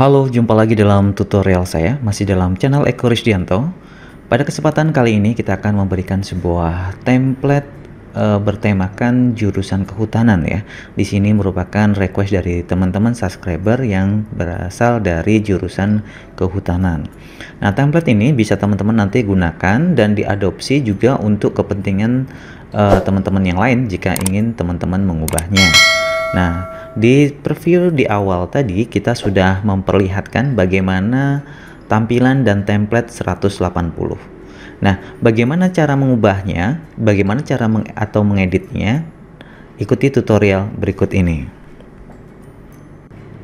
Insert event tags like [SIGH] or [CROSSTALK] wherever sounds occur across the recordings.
Halo, jumpa lagi dalam tutorial saya, masih dalam channel Eko Dianto. Pada kesempatan kali ini kita akan memberikan sebuah template e, bertemakan jurusan kehutanan ya. Di sini merupakan request dari teman-teman subscriber yang berasal dari jurusan kehutanan. Nah, template ini bisa teman-teman nanti gunakan dan diadopsi juga untuk kepentingan eh, teman-teman yang lain jika ingin teman-teman mengubahnya. Nah, di preview di awal tadi kita sudah memperlihatkan bagaimana tampilan dan template 180. Nah, bagaimana cara mengubahnya, bagaimana cara meng atau mengeditnya? Ikuti tutorial berikut ini.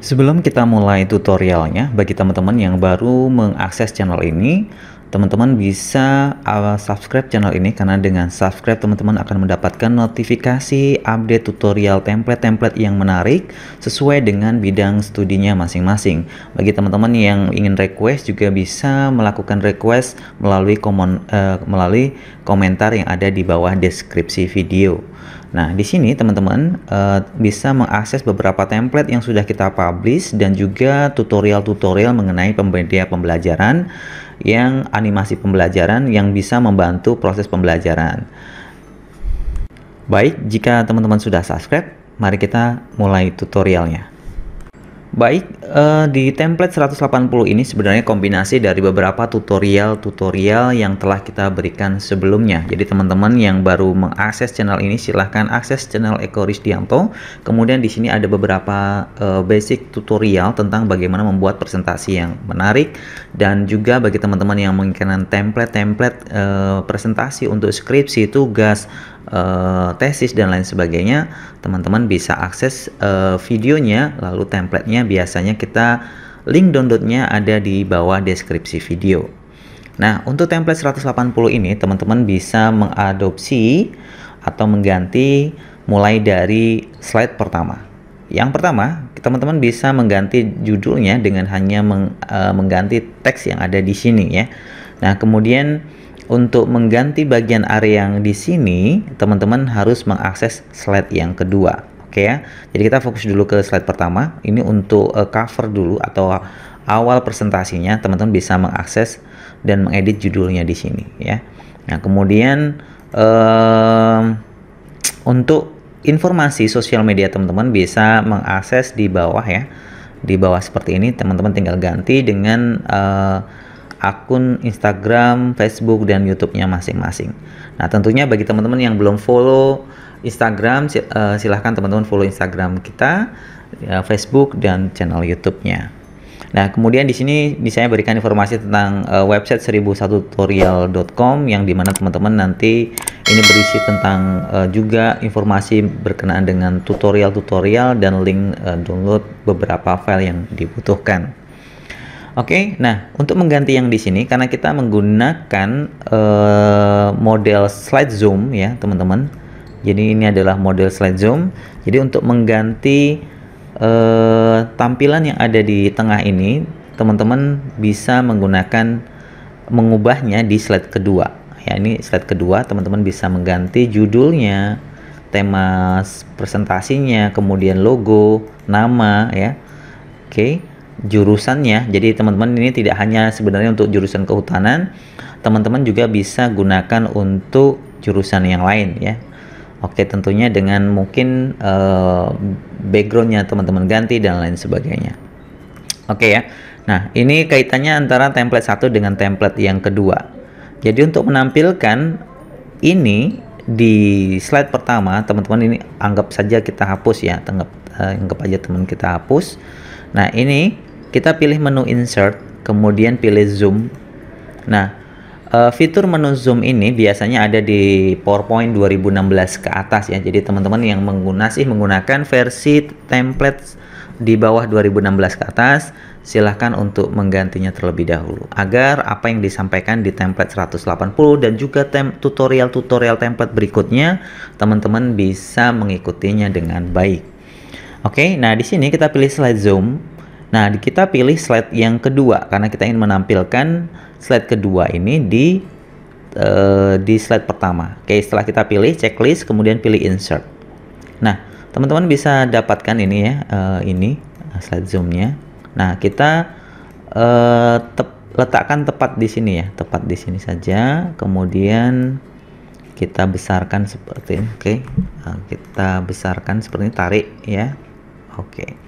Sebelum kita mulai tutorialnya, bagi teman-teman yang baru mengakses channel ini, teman-teman bisa uh, subscribe channel ini karena dengan subscribe teman-teman akan mendapatkan notifikasi update tutorial template-template yang menarik sesuai dengan bidang studinya masing-masing. Bagi teman-teman yang ingin request juga bisa melakukan request melalui komen, uh, melalui komentar yang ada di bawah deskripsi video. Nah, di sini teman-teman uh, bisa mengakses beberapa template yang sudah kita publish dan juga tutorial-tutorial mengenai pembedahan pembelajaran yang animasi pembelajaran yang bisa membantu proses pembelajaran. Baik, jika teman-teman sudah subscribe, mari kita mulai tutorialnya. Baik, uh, di template 180 ini sebenarnya kombinasi dari beberapa tutorial-tutorial yang telah kita berikan sebelumnya. Jadi teman-teman yang baru mengakses channel ini silahkan akses channel Eko Rizdianto Kemudian di sini ada beberapa uh, basic tutorial tentang bagaimana membuat presentasi yang menarik dan juga bagi teman-teman yang menginginkan template-template uh, presentasi untuk skripsi, tugas, uh, tesis dan lain sebagainya, teman-teman bisa akses uh, videonya lalu templatenya biasanya kita link downloadnya ada di bawah deskripsi video. Nah, untuk template 180 ini teman-teman bisa mengadopsi atau mengganti mulai dari slide pertama. Yang pertama, teman-teman bisa mengganti judulnya dengan hanya meng, uh, mengganti teks yang ada di sini ya. Nah, kemudian untuk mengganti bagian area yang di sini, teman-teman harus mengakses slide yang kedua. Oke ya. Jadi kita fokus dulu ke slide pertama. Ini untuk uh, cover dulu atau awal presentasinya, teman-teman bisa mengakses dan mengedit judulnya di sini ya. Nah, kemudian uh, untuk informasi sosial media teman-teman bisa mengakses di bawah ya di bawah seperti ini teman-teman tinggal ganti dengan uh, akun Instagram, Facebook, dan YouTube-nya masing-masing. Nah, tentunya bagi teman-teman yang belum follow Instagram, eh, silahkan teman-teman follow Instagram kita, eh, Facebook, dan channel YouTube-nya. Nah, kemudian di sini di saya berikan informasi tentang eh, website 1001tutorial.com yang dimana teman-teman nanti ini berisi tentang juga informasi berkenaan dengan tutorial-tutorial dan link download beberapa file yang dibutuhkan. Oke, okay, nah untuk mengganti yang di sini karena kita menggunakan uh, model slide zoom ya teman-teman. Jadi ini adalah model slide zoom. Jadi untuk mengganti uh, tampilan yang ada di tengah ini, teman-teman bisa menggunakan mengubahnya di slide kedua. Ya ini slide kedua, teman-teman bisa mengganti judulnya, tema presentasinya, kemudian logo, nama ya. Oke. Okay jurusannya. Jadi teman-teman ini tidak hanya sebenarnya untuk jurusan kehutanan, teman-teman juga bisa gunakan untuk jurusan yang lain ya. Oke, tentunya dengan mungkin uh, backgroundnya teman-teman ganti dan lain sebagainya. Oke ya. Nah, ini kaitannya antara template satu dengan template yang kedua. Jadi untuk menampilkan ini di slide pertama, teman-teman ini anggap saja kita hapus ya, anggap, uh, eh, anggap aja teman kita hapus. Nah, ini kita pilih menu insert, kemudian pilih zoom. Nah, eh, fitur menu zoom ini biasanya ada di PowerPoint 2016 ke atas ya. Jadi teman-teman yang menggunakan sih menggunakan versi template di bawah 2016 ke atas, silahkan untuk menggantinya terlebih dahulu agar apa yang disampaikan di template 180 dan juga tutorial-tutorial template berikutnya teman-teman bisa mengikutinya dengan baik. Oke, nah di sini kita pilih slide zoom Nah, kita pilih slide yang kedua karena kita ingin menampilkan slide kedua ini di uh, di slide pertama. Oke, setelah kita pilih checklist, kemudian pilih insert. Nah, teman-teman bisa dapatkan ini ya, uh, ini eh, slide zoomnya. Nah, kita uh, te letakkan tepat di sini ya, tepat di sini saja. Kemudian kita besarkan seperti ini. Oke, nah, kita besarkan seperti ini, tarik ya. Oke.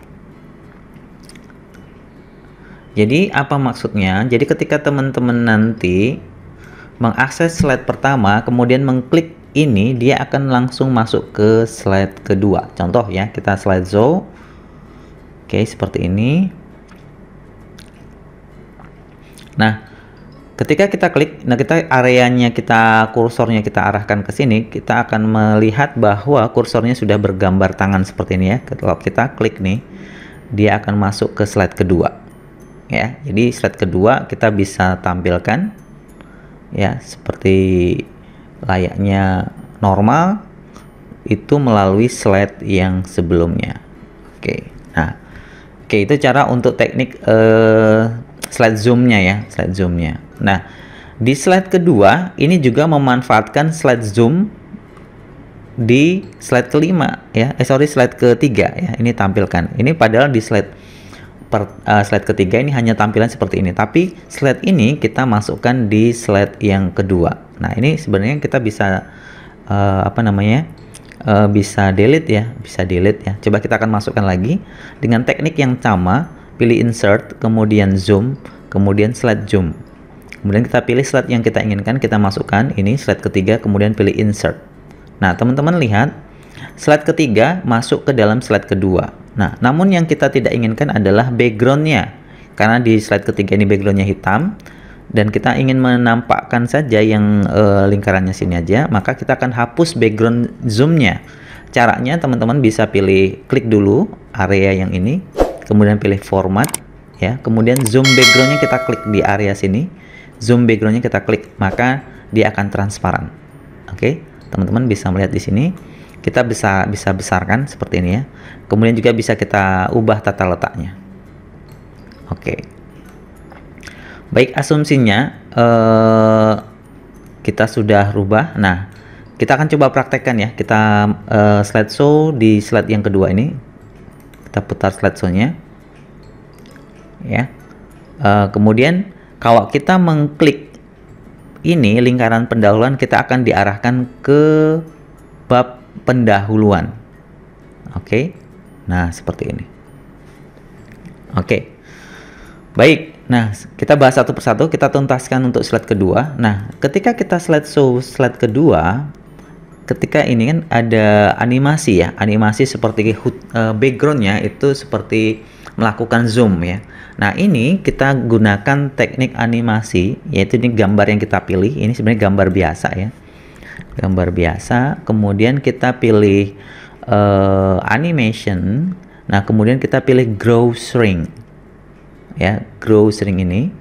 Jadi apa maksudnya? Jadi ketika teman-teman nanti mengakses slide pertama, kemudian mengklik ini, dia akan langsung masuk ke slide kedua. Contoh ya, kita slide show. Oke, seperti ini. Nah, ketika kita klik, nah kita areanya kita kursornya kita arahkan ke sini, kita akan melihat bahwa kursornya sudah bergambar tangan seperti ini ya. Kalau kita klik nih, dia akan masuk ke slide kedua ya. Jadi slide kedua kita bisa tampilkan ya seperti layaknya normal itu melalui slide yang sebelumnya. Oke. Nah, oke itu cara untuk teknik eh, slide zoomnya ya, slide zoomnya. Nah, di slide kedua ini juga memanfaatkan slide zoom di slide kelima ya, eh sorry slide ketiga ya. Ini tampilkan. Ini padahal di slide per, uh, slide ketiga ini hanya tampilan seperti ini, tapi slide ini kita masukkan di slide yang kedua. Nah, ini sebenarnya kita bisa uh, apa namanya? Uh, bisa delete ya, bisa delete ya. Coba kita akan masukkan lagi dengan teknik yang sama, pilih insert, kemudian zoom, kemudian slide zoom. Kemudian kita pilih slide yang kita inginkan, kita masukkan ini slide ketiga, kemudian pilih insert. Nah, teman-teman lihat slide ketiga masuk ke dalam slide kedua. Nah, namun yang kita tidak inginkan adalah backgroundnya. Karena di slide ketiga ini backgroundnya hitam, dan kita ingin menampakkan saja yang e, lingkarannya sini aja, maka kita akan hapus background zoomnya. Caranya teman-teman bisa pilih klik dulu area yang ini, kemudian pilih format, ya, kemudian zoom backgroundnya kita klik di area sini, zoom backgroundnya kita klik, maka dia akan transparan. Oke, teman-teman bisa melihat di sini kita bisa bisa besarkan seperti ini ya kemudian juga bisa kita ubah tata letaknya oke okay. baik asumsinya eh, kita sudah rubah nah kita akan coba praktekkan ya kita eh, show di slide yang kedua ini kita putar slide show nya ya eh, kemudian kalau kita mengklik ini lingkaran pendahuluan kita akan diarahkan ke bab pendahuluan. Oke. Okay? Nah, seperti ini. Oke. Okay. Baik. Nah, kita bahas satu persatu, kita tuntaskan untuk slide kedua. Nah, ketika kita slide show slide kedua, ketika ini kan ada animasi ya, animasi seperti e, backgroundnya itu seperti melakukan zoom ya. Nah, ini kita gunakan teknik animasi, yaitu ini gambar yang kita pilih, ini sebenarnya gambar biasa ya gambar biasa kemudian kita pilih uh, animation nah kemudian kita pilih grow string ya grow string ini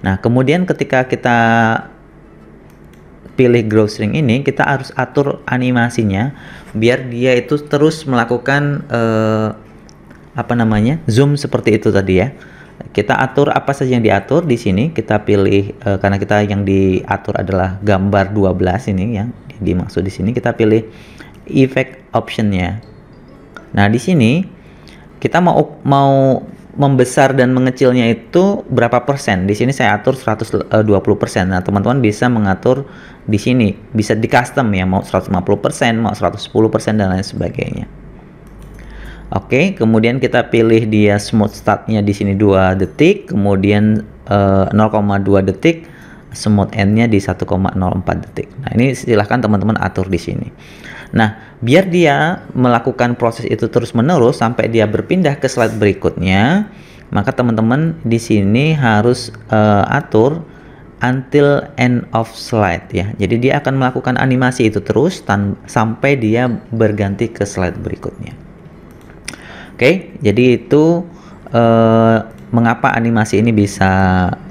nah kemudian ketika kita pilih grow string ini kita harus atur animasinya biar dia itu terus melakukan uh, apa namanya zoom seperti itu tadi ya kita atur apa saja yang diatur di sini kita pilih uh, karena kita yang diatur adalah gambar 12 ini yang dimaksud di sini kita pilih effect optionnya nah di sini kita mau mau membesar dan mengecilnya itu berapa persen di sini saya atur 120 eh, persen nah teman-teman bisa mengatur di sini bisa di custom ya mau 150 persen mau 110 persen dan lain sebagainya Oke, okay, kemudian kita pilih dia smooth startnya di sini 2 detik, kemudian uh, eh, 0,2 detik, smooth endnya di 1,04 detik. Nah ini silahkan teman-teman atur di sini. Nah biar dia melakukan proses itu terus menerus sampai dia berpindah ke slide berikutnya, maka teman-teman di sini harus uh, atur until end of slide ya. Jadi dia akan melakukan animasi itu terus sampai dia berganti ke slide berikutnya. Oke, okay, jadi itu uh, mengapa animasi ini bisa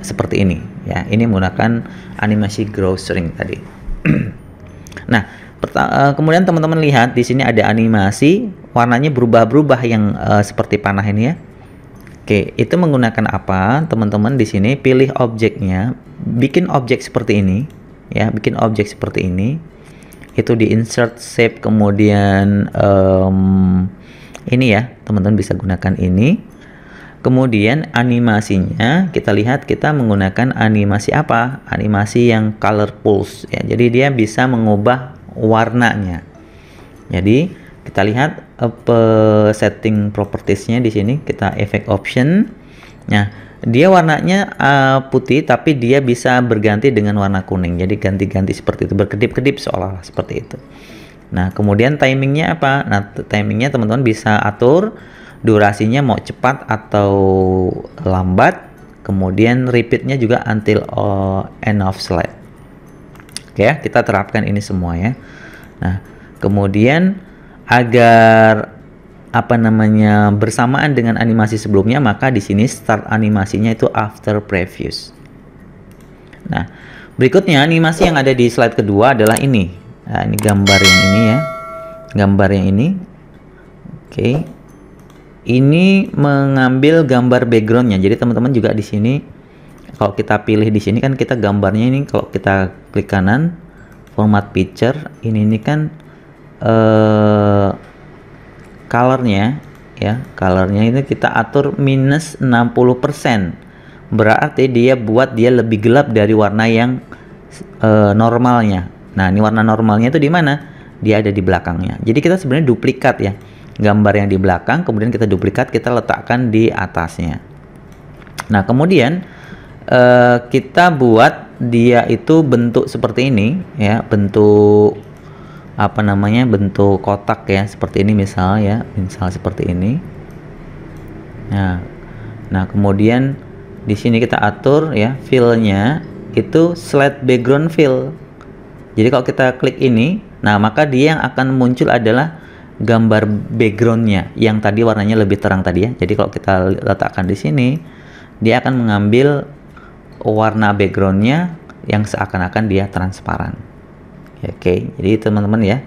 seperti ini ya ini menggunakan animasi grow string tadi [CLEARS THROAT] nah eh, kemudian teman-teman lihat di sini ada animasi warnanya berubah-berubah yang uh, seperti panah ini ya oke itu menggunakan apa teman-teman di sini pilih objeknya bikin objek seperti ini ya bikin objek seperti ini itu di insert shape kemudian um, ini ya teman-teman bisa gunakan ini Kemudian animasinya kita lihat kita menggunakan animasi apa? Animasi yang color pulse ya. Jadi dia bisa mengubah warnanya. Jadi kita lihat apa setting propertiesnya di sini kita efek option. Nah, dia warnanya uh, putih tapi dia bisa berganti dengan warna kuning. Jadi ganti-ganti seperti itu berkedip-kedip seolah-olah seperti itu. Nah, kemudian timingnya apa? Nah, timingnya teman-teman bisa atur durasinya mau cepat atau lambat kemudian repeatnya juga until uh, end of slide oke ya, kita terapkan ini semua ya nah kemudian agar apa namanya bersamaan dengan animasi sebelumnya maka di sini start animasinya itu after previous. nah berikutnya animasi yang ada di slide kedua adalah ini nah, ini gambar yang ini ya gambar yang ini oke okay ini mengambil gambar backgroundnya jadi teman-teman juga di sini kalau kita pilih di sini kan kita gambarnya ini kalau kita klik kanan format picture ini ini kan uh, colornya ya colornya ini kita atur minus 60% berarti dia buat dia lebih gelap dari warna yang uh, normalnya nah ini warna normalnya itu di mana dia ada di belakangnya jadi kita sebenarnya duplikat ya gambar yang di belakang, kemudian kita duplikat, kita letakkan di atasnya. Nah, kemudian uh, kita buat dia itu bentuk seperti ini, ya, bentuk apa namanya, bentuk kotak ya, seperti ini misal ya, misal seperti ini. Nah, nah kemudian di sini kita atur ya fillnya itu slide background fill. Jadi kalau kita klik ini, nah maka dia yang akan muncul adalah gambar backgroundnya yang tadi warnanya lebih terang tadi ya. Jadi kalau kita letakkan di sini, dia akan mengambil warna backgroundnya yang seakan-akan dia transparan. Oke, jadi teman-teman ya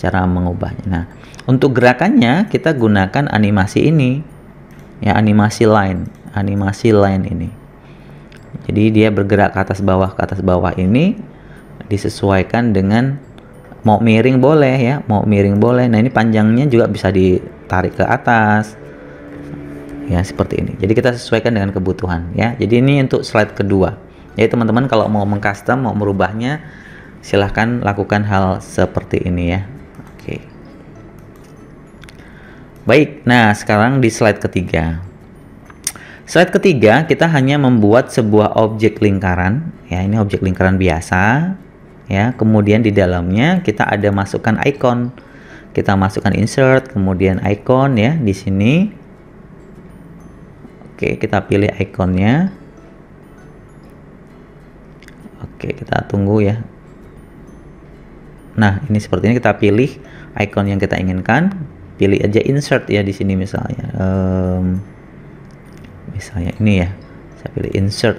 cara mengubahnya. Nah, untuk gerakannya kita gunakan animasi ini, ya animasi line, animasi line ini. Jadi dia bergerak ke atas bawah ke atas bawah ini disesuaikan dengan mau miring boleh ya mau miring boleh nah ini panjangnya juga bisa ditarik ke atas ya seperti ini jadi kita sesuaikan dengan kebutuhan ya jadi ini untuk slide kedua jadi teman-teman kalau mau mengcustom mau merubahnya silahkan lakukan hal seperti ini ya oke baik nah sekarang di slide ketiga slide ketiga kita hanya membuat sebuah objek lingkaran ya ini objek lingkaran biasa ya kemudian di dalamnya kita ada masukkan icon kita masukkan insert kemudian icon ya di sini oke kita pilih iconnya. oke kita tunggu ya nah ini sepertinya kita pilih icon yang kita inginkan pilih aja insert ya di sini misalnya um, misalnya ini ya saya pilih insert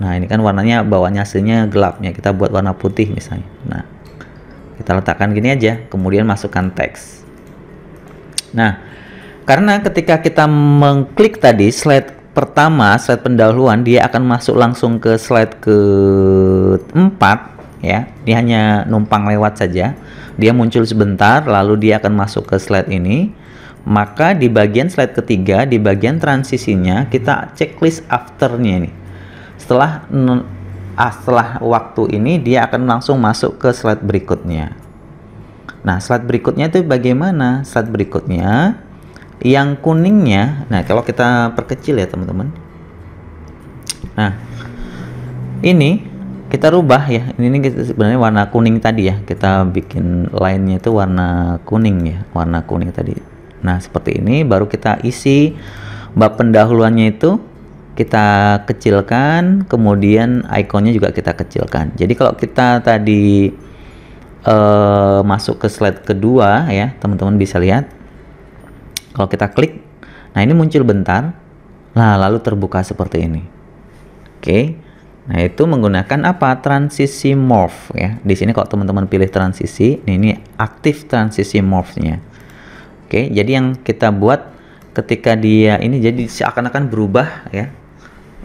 Nah ini kan warnanya bawahnya hasilnya gelap ya kita buat warna putih misalnya. Nah kita letakkan gini aja kemudian masukkan teks. Nah karena ketika kita mengklik tadi slide pertama slide pendahuluan dia akan masuk langsung ke slide ke 4 ya dia hanya numpang lewat saja dia muncul sebentar lalu dia akan masuk ke slide ini maka di bagian slide ketiga di bagian transisinya kita checklist afternya nih setelah ah, setelah waktu ini dia akan langsung masuk ke slide berikutnya nah slide berikutnya itu bagaimana slide berikutnya yang kuningnya nah kalau kita perkecil ya teman-teman nah ini kita rubah ya ini sebenarnya warna kuning tadi ya kita bikin lainnya itu warna kuning ya warna kuning tadi nah seperti ini baru kita isi bab pendahuluannya itu kita kecilkan, kemudian ikonnya juga kita kecilkan. Jadi kalau kita tadi uh, masuk ke slide kedua ya, teman-teman bisa lihat. Kalau kita klik, nah ini muncul bentar, nah lalu terbuka seperti ini. Oke, okay. nah itu menggunakan apa? Transisi morph ya. Di sini kalau teman-teman pilih transisi, ini, aktif transisi morphnya. Oke, okay. jadi yang kita buat ketika dia ini jadi seakan-akan berubah ya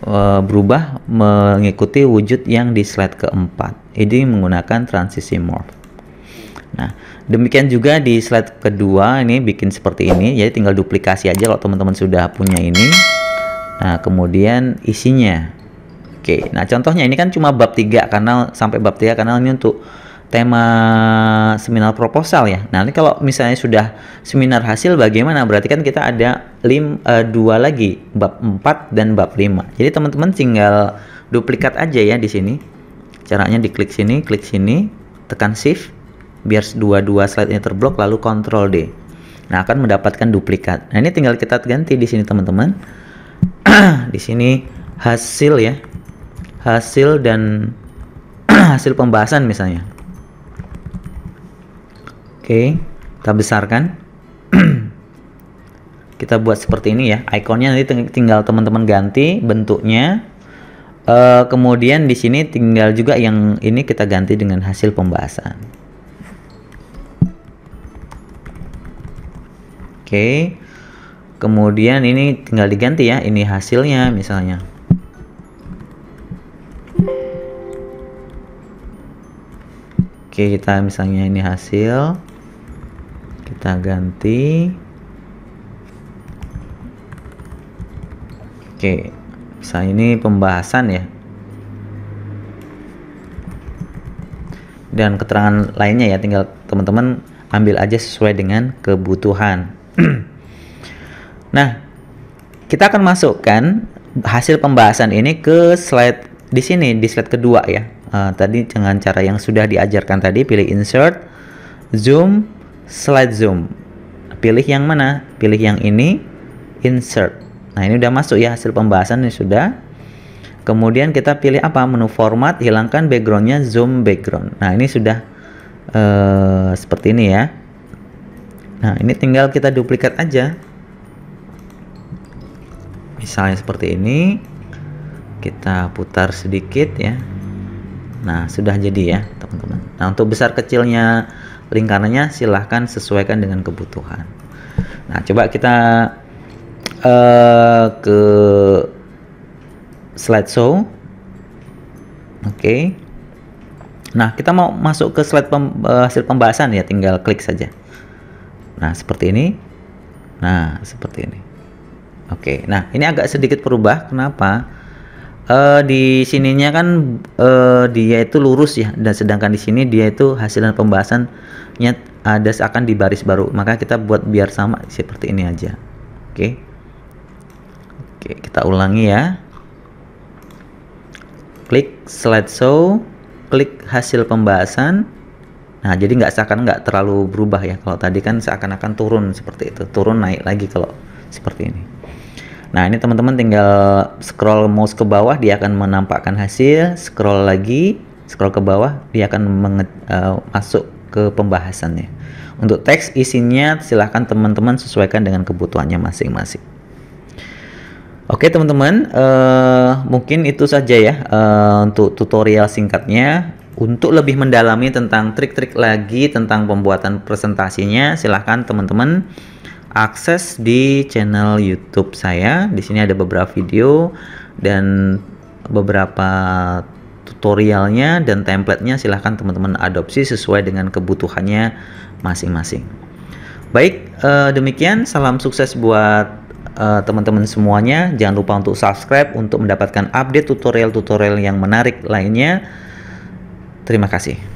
E, berubah mengikuti wujud yang di slide keempat. Ini menggunakan transisi morph. Nah, demikian juga di slide kedua ini bikin seperti ini, jadi tinggal duplikasi aja kalau teman-teman sudah punya ini. Nah, kemudian isinya. Oke, nah contohnya ini kan cuma bab 3 karena sampai bab 3 karena ini untuk tema seminar proposal ya. Nah, nanti kalau misalnya sudah seminar hasil bagaimana? Berarti kan kita ada lim, uh, dua lagi, bab 4 dan bab 5. Jadi teman-teman tinggal duplikat aja ya di sini. Caranya diklik sini, klik sini, tekan shift biar dua-dua slide ini terblok lalu kontrol D. Nah, akan mendapatkan duplikat. Nah, ini tinggal kita ganti di sini teman-teman. [CLEARS THROAT] di sini hasil ya. Hasil dan [CLEARS THROAT] hasil pembahasan misalnya Oke, kita besarkan. [CLEARS THROAT] kita buat seperti ini ya. Ikonnya nanti tinggal teman-teman ganti bentuknya. E, kemudian di sini tinggal juga yang ini kita ganti dengan hasil pembahasan. Oke. Kemudian ini tinggal diganti ya. Ini hasilnya misalnya. Oke, kita misalnya ini hasil kita ganti oke bisa ini pembahasan ya dan keterangan lainnya ya tinggal teman-teman ambil aja sesuai dengan kebutuhan [CLEARS THROAT] nah kita akan masukkan hasil pembahasan ini ke slide di sini di slide kedua ya uh, tadi dengan cara yang sudah diajarkan tadi pilih insert zoom slide zoom. Pilih yang mana? Pilih yang ini, insert. Nah, ini udah masuk ya hasil pembahasan ini sudah. Kemudian kita pilih apa? Menu format, hilangkan backgroundnya, zoom background. Nah, ini sudah uh, seperti ini ya. Nah, ini tinggal kita duplikat aja. Misalnya seperti ini. Kita putar sedikit ya. Nah, sudah jadi ya, teman-teman. Nah, untuk besar kecilnya lingkarannya silahkan sesuaikan dengan kebutuhan nah coba kita uh, ke show. oke okay. nah kita mau masuk ke slide pem, eh, hasil pembahasan ya tinggal klik saja nah seperti ini nah seperti ini oke okay. nah ini agak sedikit berubah kenapa uh, di sininya kan uh, dia itu lurus ya dan sedangkan di sini dia itu hasil dan pembahasannya ada seakan di baris baru maka kita buat biar sama seperti ini aja oke okay. oke okay, kita ulangi ya klik slide show, klik hasil pembahasan nah jadi nggak seakan nggak terlalu berubah ya kalau tadi kan seakan-akan turun seperti itu turun naik lagi kalau seperti ini Nah, ini teman-teman tinggal scroll mouse ke bawah dia akan menampakkan hasil, scroll lagi, scroll ke bawah dia akan menge- uh, eh, masuk ke pembahasannya. Untuk teks isinya silahkan teman-teman sesuaikan dengan kebutuhannya masing-masing. Oke teman-teman, uh, mungkin itu saja ya uh, untuk tutorial singkatnya. Untuk lebih mendalami tentang trik-trik lagi tentang pembuatan presentasinya, silahkan teman-teman akses di channel YouTube saya. Di sini ada beberapa video dan beberapa tutorialnya dan templatenya silahkan teman-teman adopsi sesuai dengan kebutuhannya masing-masing. Baik, eh, demikian salam sukses buat teman eh, teman-teman semuanya. Jangan lupa untuk subscribe untuk mendapatkan update tutorial-tutorial yang menarik lainnya. Terima kasih.